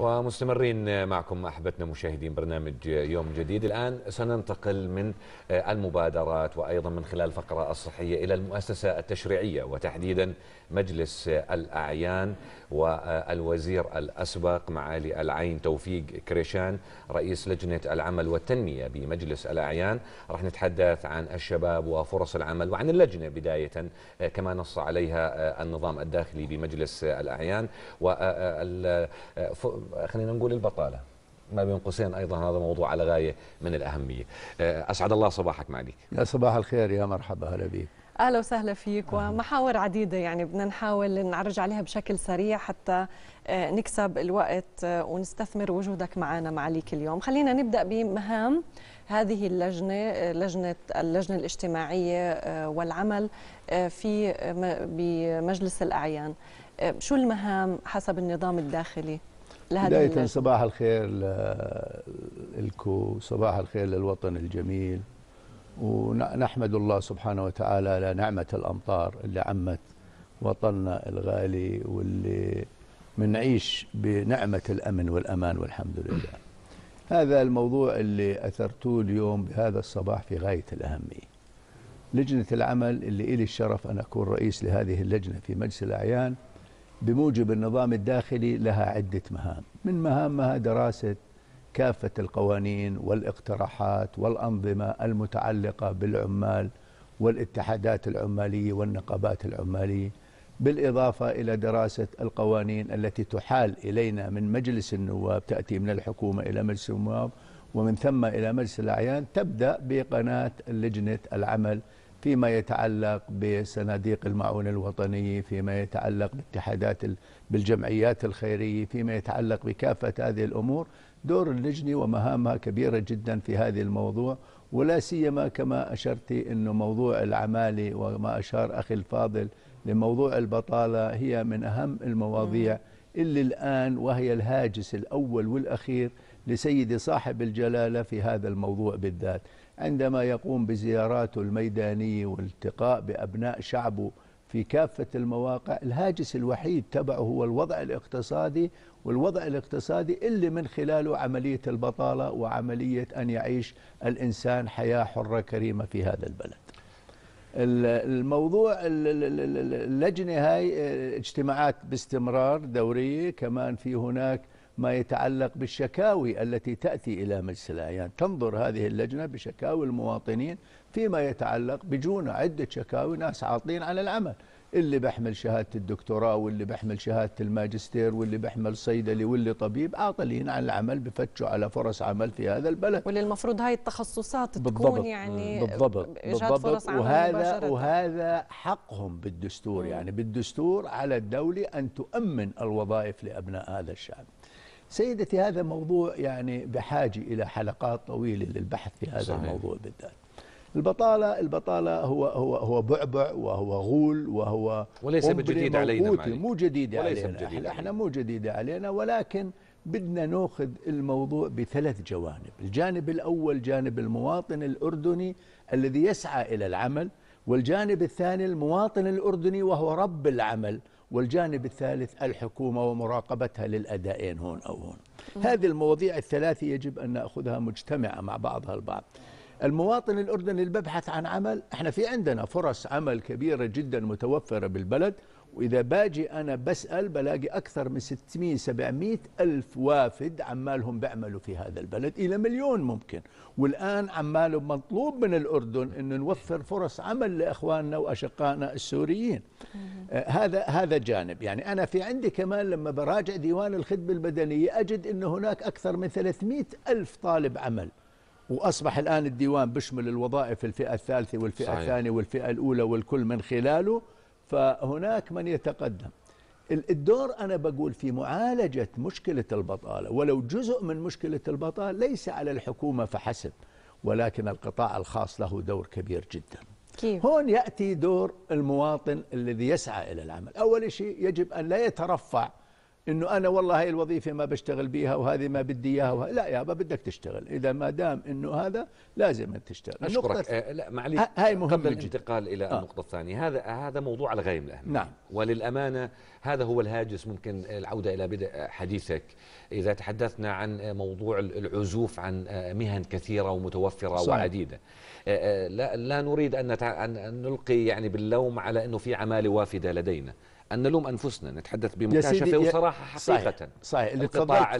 ومستمرين معكم احبتنا مشاهدين برنامج يوم جديد الان سننتقل من المبادرات وايضا من خلال الفقره الصحيه الى المؤسسه التشريعيه وتحديدا مجلس الاعيان والوزير الاسبق معالي العين توفيق كريشان رئيس لجنه العمل والتنميه بمجلس الاعيان راح نتحدث عن الشباب وفرص العمل وعن اللجنه بدايه كما نص عليها النظام الداخلي بمجلس الاعيان و خلينا نقول البطاله ما بين قوسين ايضا هذا موضوع على غايه من الاهميه أه، اسعد الله صباحك معليك يا صباح الخير يا مرحبا هلا بك اهلا وسهلا فيك ومحاور عديده يعني بدنا نحاول نعرج عليها بشكل سريع حتى أه، نكسب الوقت أه، ونستثمر وجودك معنا معليك اليوم خلينا نبدا بمهام هذه اللجنه لجنه اللجنه الاجتماعيه والعمل في بمجلس الاعيان شو المهام حسب النظام الداخلي لهذا بداية صباح الخير لكم صباح الخير للوطن الجميل ونحمد الله سبحانه وتعالى على نعمة الأمطار اللي عمت وطننا الغالي واللي منعيش بنعمة الأمن والأمان والحمد لله هذا الموضوع اللي أثرتوه اليوم بهذا الصباح في غاية الأهمية لجنة العمل اللي إلي الشرف أن أكون رئيس لهذه اللجنة في مجلس الأعيان بموجب النظام الداخلي لها عدة مهام من مهامها دراسة كافة القوانين والاقتراحات والأنظمة المتعلقة بالعمال والاتحادات العمالية والنقابات العمالية بالإضافة إلى دراسة القوانين التي تحال إلينا من مجلس النواب تأتي من الحكومة إلى مجلس النواب ومن ثم إلى مجلس الأعيان تبدأ بقناة لجنة العمل فيما يتعلق بصناديق المعونة الوطنية فيما يتعلق باتحادات بالجمعيات الخيرية فيما يتعلق بكافة هذه الأمور دور اللجنة ومهامها كبيرة جدا في هذا الموضوع ولا سيما كما أشرت أنه موضوع العمالة وما أشار أخي الفاضل لموضوع البطالة هي من أهم المواضيع نعم. اللي الآن وهي الهاجس الأول والأخير لسيدي صاحب الجلالة في هذا الموضوع بالذات عندما يقوم بزياراته الميدانية والتقاء بأبناء شعبه في كافة المواقع الهاجس الوحيد تبعه هو الوضع الاقتصادي والوضع الاقتصادي اللي من خلاله عملية البطالة وعملية أن يعيش الإنسان حياة حرة كريمة في هذا البلد الموضوع اللجنة هاي اجتماعات باستمرار دورية كمان في هناك ما يتعلق بالشكاوي التي تأتي إلى مجلس الأعيان تنظر هذه اللجنة بشكاوي المواطنين فيما يتعلق بجونا عدة شكاوي ناس عاطلين عن العمل اللي بحمل شهادة الدكتوراه واللي بحمل شهادة الماجستير واللي بحمل صيدلي واللي طبيب عاطلين عن العمل بفتشوا على فرص عمل في هذا البلد واللي المفروض هاي التخصصات بالضبط تكون يعني بالضبط بالضبط فرص عمل وهذا مباشرة. وهذا حقهم بالدستور يعني بالدستور على الدولة أن تؤمن الوظائف لأبناء هذا الشعب سيدتي هذا موضوع يعني بحاجة إلى حلقات طويلة للبحث في هذا صحيح. الموضوع بالذات البطالة البطالة هو هو هو بعبع وهو غول وهو وليس بجديد علينا معي. مو جديد علينا بجديد احنا مو جديدة علينا ولكن بدنا ناخذ الموضوع بثلاث جوانب الجانب الأول جانب المواطن الأردني الذي يسعى إلى العمل والجانب الثاني المواطن الأردني وهو رب العمل والجانب الثالث الحكومة ومراقبتها للأدائين هون أو هون هذه المواضيع الثلاثة يجب أن نأخذها مجتمعة مع بعضها البعض المواطن الأردني الببحث عن عمل احنا في عندنا فرص عمل كبيرة جدا متوفرة بالبلد واذا باجي انا بسال بلاقي اكثر من 600 700 الف وافد عمالهم بيعملوا في هذا البلد الى مليون ممكن والان عماله مطلوب من الاردن انه نوفر فرص عمل لاخواننا واشقائنا السوريين آه هذا هذا جانب يعني انا في عندي كمان لما براجع ديوان الخدمه البدنيه اجد ان هناك اكثر من 300 الف طالب عمل واصبح الان الديوان بشمل الوظائف الفئه الثالثه والفئه الثانيه والفئه الاولى والكل من خلاله فهناك من يتقدم الدور أنا بقول في معالجة مشكلة البطالة ولو جزء من مشكلة البطالة ليس على الحكومة فحسب ولكن القطاع الخاص له دور كبير جدا كيف؟ هون يأتي دور المواطن الذي يسعى إلى العمل أول شيء يجب أن لا يترفع انه انا والله هاي الوظيفه ما بشتغل بيها وهذه ما بدي اياها لا لا يابا بدك تشتغل اذا ما دام انه هذا لازم تشتغل اشكرك آه لا معليش هاي مهمه قبل الانتقال الى آه. النقطه الثانيه هذا هذا موضوع على غايه الاهميه نعم وللامانه هذا هو الهاجس ممكن آه، العوده الى بدء آه، حديثك اذا تحدثنا عن آه، موضوع العزوف عن مهن كثيره ومتوفره صحيح. وعديده لا لا نريد ان نلقي يعني باللوم على انه في عماله وافده لدينا ان نلوم انفسنا نتحدث بمكاشفه وصراحه حقيقه صحيح, صحيح. القطاع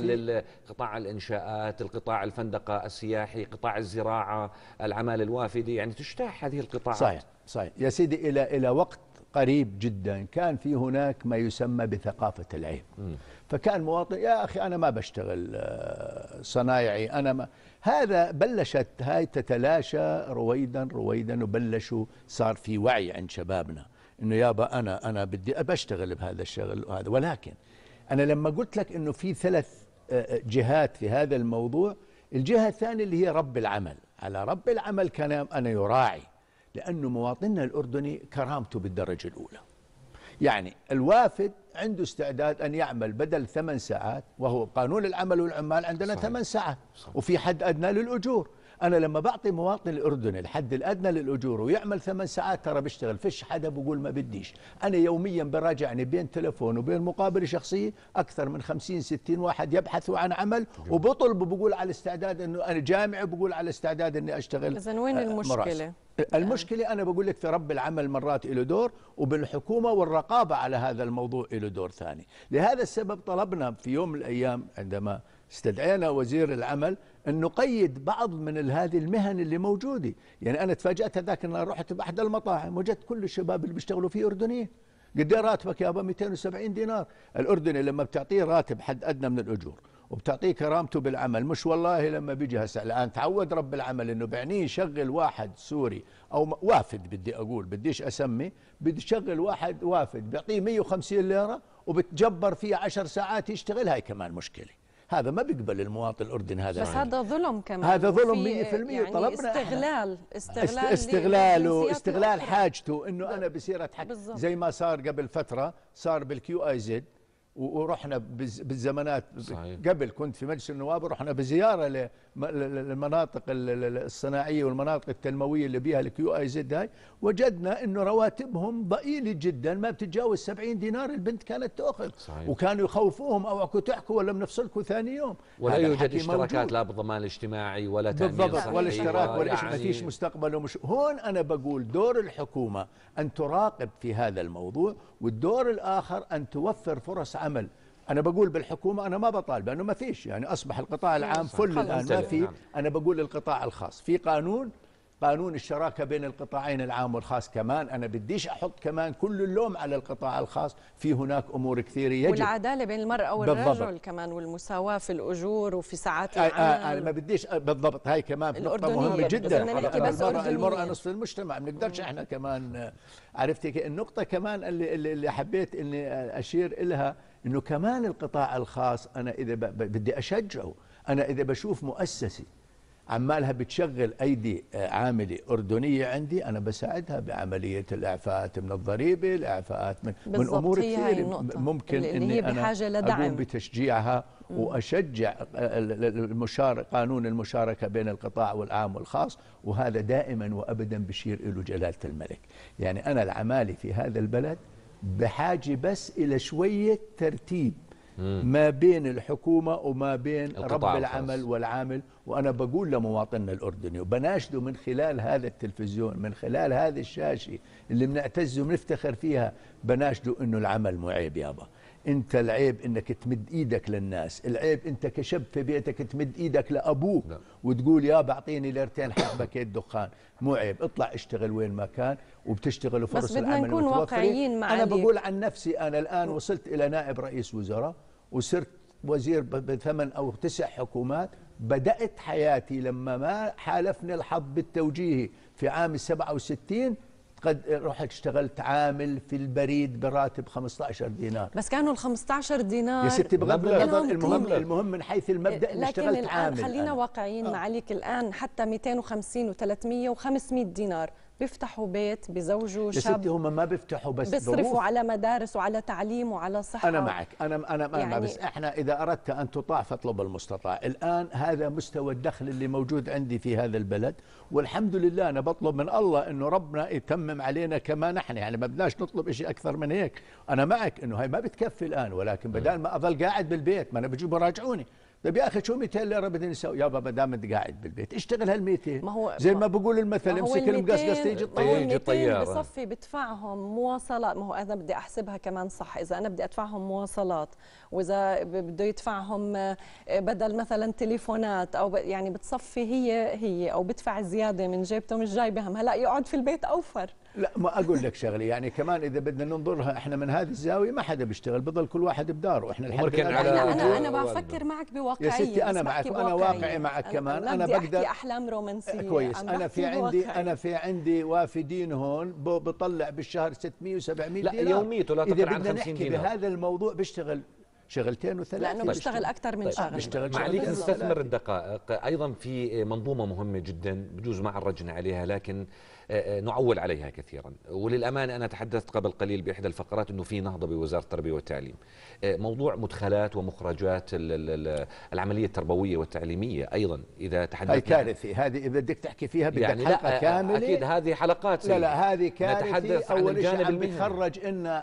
قطاع الانشاءات، القطاع الفندقه السياحي، قطاع الزراعه، العمل الوافدي، يعني تجتاح هذه القطاعات صحيح صحيح يا سيدي الى الى وقت قريب جدا كان في هناك ما يسمى بثقافه العيب م. فكان مواطن يا اخي انا ما بشتغل آه، صنايعي انا ما هذا بلشت هاي تتلاشى رويدا رويدا وبلشوا صار في وعي عند شبابنا انه يابا انا انا بدي بشتغل بهذا الشغل وهذا ولكن انا لما قلت لك انه في ثلاث آه، آه، جهات في هذا الموضوع الجهه الثانيه اللي هي رب العمل على رب العمل كلام انا يراعي لانه مواطننا الاردني كرامته بالدرجه الاولى يعني الوافد عنده استعداد أن يعمل بدل ثمان ساعات وهو قانون العمل والعمال عندنا ثمان ساعات صحيح. وفي حد أدنى للأجور انا لما بعطي مواطن الاردني الحد الادنى للاجور ويعمل ثمان ساعات ترى بيشتغل فيش حدا بقول ما بديش انا يوميا براجعني بين تلفون وبين مقابله شخصيه اكثر من 50 60 واحد يبحثوا عن عمل وبطلب بقول على استعداد انه انا جامعي بقول على استعداد اني اشتغل اذا آه، وين المشكله آه، المشكله انا بقول لك في رب العمل مرات له دور وبالحكومه والرقابه على هذا الموضوع له دور ثاني لهذا السبب طلبنا في يوم من الايام عندما استدعينا وزير العمل أن نقيد بعض من هذه المهن اللي موجودة يعني أنا تفاجأت هذاك أنا رحت بأحد المطاعم وجدت كل الشباب اللي بيشتغلوا فيه أردنيين قد ايه راتبك يابا 270 دينار الأردني لما بتعطيه راتب حد أدنى من الأجور وبتعطيه كرامته بالعمل مش والله لما بيجي هسه الآن تعود رب العمل أنه بعني يشغل واحد سوري أو وافد بدي أقول بديش أسمي بدي يشغل واحد وافد بيعطيه 150 ليرة وبتجبر فيه 10 ساعات يشتغل هاي كمان مشكلة هذا ما بيقبل المواطن الاردني هذا بس هذا ظلم كمان هذا ظلم 100% يعني طلبنا استغلال استغلال استغلاله استغلال حاجته انه انا بصير اتحكم زي ما صار قبل فتره صار بالكيو اي زد ورحنا بالزمانات قبل كنت في مجلس النواب رحنا بزياره للمناطق الصناعيه والمناطق التنمويه اللي بيها الكيو اي زد هاي وجدنا انه رواتبهم ضئيله جدا ما بتتجاوز 70 دينار البنت كانت تاخذ صحيح. وكانوا يخوفوهم اوعكم تحكوا ولا بنفصلكم ثاني يوم ولا يوجد اشتراكات موجود. لا بالضمان الاجتماعي ولا تامين بالضبط ولا اشتراك ولا يعني ما فيش مستقبل ومش هون انا بقول دور الحكومه ان تراقب في هذا الموضوع والدور الاخر ان توفر فرص امل انا بقول بالحكومه انا ما بطالب لانه ما فيش يعني اصبح القطاع العام فل الان ما في نعم. انا بقول القطاع الخاص في قانون قانون الشراكة بين القطاعين العام والخاص كمان أنا بديش أحط كمان كل اللوم على القطاع الخاص في هناك أمور كثيرة يجب والعدالة بين المرأة والرجل بالضبط. كمان والمساواة في الأجور وفي ساعات العمل أنا ما بديش بالضبط هاي كمان نقطة مهمة جدا المرأة, المرأة نصف المجتمع ما بنقدرش إحنا كمان عرفتي النقطة كمان اللي, اللي حبيت أني أشير إلها انه كمان القطاع الخاص انا اذا بدي اشجعه انا اذا بشوف مؤسسه عمالها بتشغل ايدي آه، عامله اردنيه عندي انا بساعدها بعمليه الاعفاءات من الضريبه الاعفاءات من من امور كثير ممكن اني انا لدعم. اقوم بتشجيعها واشجع آه، المشارك قانون المشاركه بين القطاع والعام والخاص وهذا دائما وابدا بشير له جلاله الملك يعني انا العماله في هذا البلد بحاجة بس إلى شوية ترتيب ما بين الحكومة وما بين رب العمل والعامل وأنا بقول لمواطننا الأردني وبناشده من خلال هذا التلفزيون من خلال هذه الشاشة اللي بنعتز ونفتخر فيها بناشده أنه العمل معيب يابا انت العيب انك تمد ايدك للناس العيب انت كشب في بيتك تمد ايدك لابوك نعم. وتقول يا بعطيني ليرتين حبه كيت دخان مو عيب اطلع اشتغل وين ما كان وبتشتغل وفرص بس بدنا نكون واقعيين مع انا بقول عن نفسي انا الان وصلت الى نائب رئيس وزراء وصرت وزير بثمان او تسع حكومات بدات حياتي لما ما حالفني الحظ بالتوجيهي في عام 67 قد رحت اشتغلت عامل في البريد براتب 15 دينار بس كانوا ال 15 دينار يا ستي بغض النظر المهم مبلغ. المهم من حيث المبدا اني اشتغلت الآن عامل خلينا واقعيين آه. معاليك الان حتى 250 و300 و500 دينار بيفتحوا بيت بزوجوا شاب ستي هم ما بيفتحوا بس بيصرفوا على مدارس وعلى تعليم وعلى صحه انا معك انا انا يعني يعني بس احنا اذا اردت ان تطاع فاطلب المستطاع الان هذا مستوى الدخل اللي موجود عندي في هذا البلد والحمد لله انا بطلب من الله انه ربنا يتمم علينا كما نحن يعني ما بدناش نطلب شيء اكثر من هيك انا معك انه هي ما بتكفي الان ولكن بدال ما اظل قاعد بالبيت ما انا بجيب راجعوني طيب يا اخي شو 200 ليره بدنا نسوي يابا ما دام انت قاعد بالبيت اشتغل هال 200 ما هو زي ما بقول المثل امسك المقصقص تيجي الطياره تيجي الطياره بصفي بدفعهم مواصلات ما هو انا بدي احسبها كمان صح اذا انا بدي ادفعهم مواصلات واذا بده يدفعهم آه، بدل مثلا تليفونات او يعني بتصفي هي هي او بدفع زياده من جيبته مش جايبهم هلا يقعد في البيت اوفر لا ما اقول لك شغله يعني كمان اذا بدنا ننظرها احنا من هذه الزاويه ما حدا بيشتغل بضل كل واحد بداره احنا الحمد لله على انا انا, أنا بفكر معك بواقعيه يا ستي انا معك انا واقعي معك أنا كمان انا, بقدر بقدر احلام رومانسيه كويس انا في عندي انا في عندي وافدين هون بطلع بالشهر 600 و700 لا يوميته لا تقل عن 50 دينار اذا بدنا نحكي بهذا الموضوع بشتغل شغلتين وثلاث لانه بيشتغل طيب. اكثر من طيب. شغله بيشتغل ما عليك نستثمر الدقائق ايضا في منظومه مهمه جدا بجوز ما عرجنا عليها لكن نعول عليها كثيرا وللأمانة أنا تحدثت قبل قليل بإحدى الفقرات أنه في نهضة بوزارة التربية والتعليم آه، موضوع مدخلات ومخرجات العملية التربوية والتعليمية أيضا إذا تحدثنا هذه كارثة هذه إذا بدك تحكي فيها بدك يعني حلقة آه، آه، كاملة أكيد هذه حلقات لا لا يعني هذه كارثة أول شيء عم بتخرج إن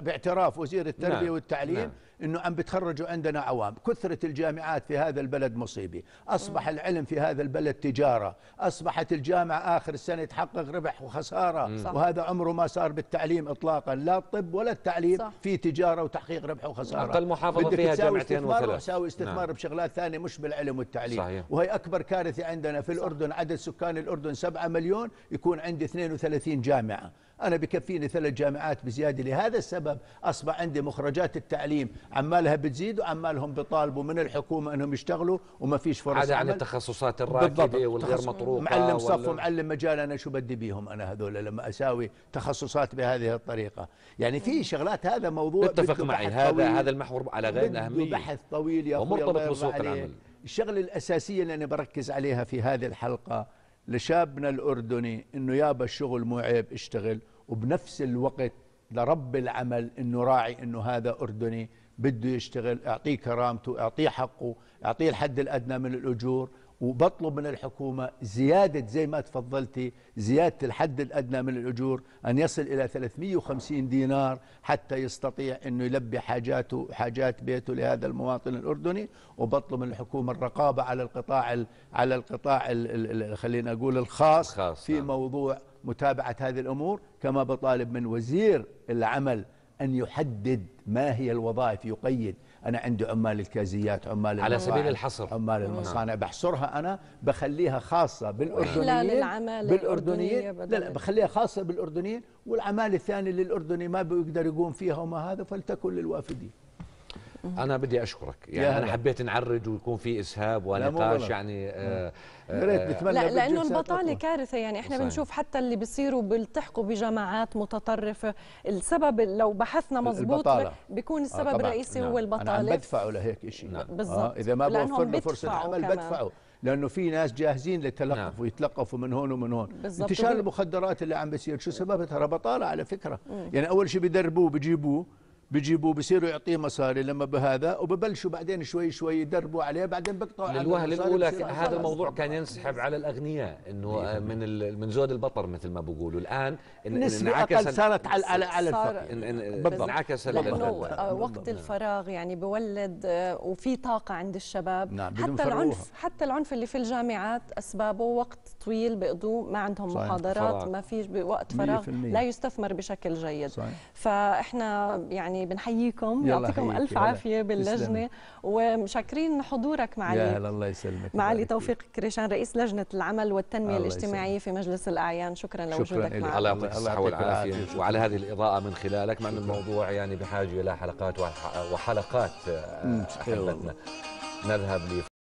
باعتراف وزير التربية نعم والتعليم نعم انه عم بتخرجوا عندنا عوام كثره الجامعات في هذا البلد مصيبه اصبح العلم في هذا البلد تجاره اصبحت الجامعه اخر السنه تحقق مبلغ ربح وخساره صح. وهذا عمره ما صار بالتعليم اطلاقا لا الطب ولا التعليم صح. في تجاره وتحقيق ربح وخساره اقل محافظه فيها جامعتين وثلاث تساوي استثمار نعم. بشغلات ثانيه مش بالعلم والتعليم صحيح. وهي اكبر كارثه عندنا في الاردن عدد سكان الاردن 7 مليون يكون عندي 32 جامعه أنا بكفيني ثلاث جامعات بزيادة لهذا السبب أصبح عندي مخرجات التعليم عمالها بتزيد وعمالهم بيطالبوا من الحكومة أنهم يشتغلوا وما فيش فرص هذا عن التخصصات الراكدة والغير مطروقة معلم صف ومعلم مجال أنا شو بدي بيهم أنا هذول لما أساوي تخصصات بهذه الطريقة يعني في شغلات هذا موضوع اتفق معي هذا هذا المحور على غير أهمية بحث طويل يا ومرتبط بسوق العمل الشغلة الأساسية اللي أنا بركز عليها في هذه الحلقة لشابنا الأردني أنه يابا الشغل مو عيب اشتغل وبنفس الوقت لرب العمل أنه راعي أنه هذا أردني بده يشتغل اعطيه كرامته اعطيه حقه اعطيه الحد الادنى من الاجور وبطلب من الحكومة زيادة زي ما تفضلتي زيادة الحد الأدنى من الأجور أن يصل إلى 350 دينار حتى يستطيع أنه يلبي حاجاته حاجات بيته لهذا المواطن الأردني وبطلب من الحكومة الرقابة على القطاع على القطاع خلينا أقول الخاص خاص في نعم. موضوع متابعة هذه الأمور كما بطالب من وزير العمل أن يحدد ما هي الوظائف يقيد انا عندي عمال الكازيات عمال على سبيل الحصر عمال نعم. المصانع بحصرها انا بخليها خاصه بالاردنيين بالاردنيين لا بخليها خاصه بالاردنيين والعمال الثاني للاردني ما بيقدر يقوم فيها وما هذا فلتكن للوافدين انا بدي اشكرك يعني انا حبيت نعرج ويكون في اسهاب ونقاش يعني آه, آه، لا لانه البطاله كارثه يعني احنا بنشوف حتى اللي بيصيروا بيلتحقوا بجماعات متطرفه السبب لو بحثنا مزبوط بيكون آه، السبب آه الرئيسي نعم. هو البطاله انا بدفعه لهيك شيء نعم. آه اذا ما بوفر له فرصه عمل بدفعه لانه في ناس جاهزين للتلقف نعم. ويتلقفوا من هون ومن هون انتشار المخدرات اللي عم بيصير شو سببها ترى بطاله على فكره مم. يعني اول شيء بيدربوه بيجيبوه بيجيبوا بصيروا يعطيه مصاري لما بهذا وببلشوا بعدين شوي شوي يدربوا عليه بعدين بيقطعوا عليه الوهله الاولى هذا الموضوع كان ينسحب على الاغنياء انه من من زود البطر مثل ما بقولوا الان نسبة اقل صارت على على على بالضبط انعكس آه، وقت الفراغ يعني بولد آه، وفي طاقه عند الشباب نعم حتى العنف حتى العنف اللي في الجامعات اسبابه وقت طويل بيقضوا ما عندهم صحيح. محاضرات فراغ. ما فيش وقت فراغ لا يستثمر بشكل جيد صحيح. فاحنا يعني بنحييكم يعطيكم الف يلا. عافيه باللجنه ومشكرين حضورك معالي يا الله يسلمك معالي توفيق كريشان رئيس لجنه العمل والتنميه الاجتماعيه في مجلس الاعيان شكرا لوجودك معنا على يعطيك الصحه والعافيه وعلى هذه الاضاءه من خلالك مع ان الموضوع يعني بحاجه الى حلقات وحلقات آه، حلقتنا نذهب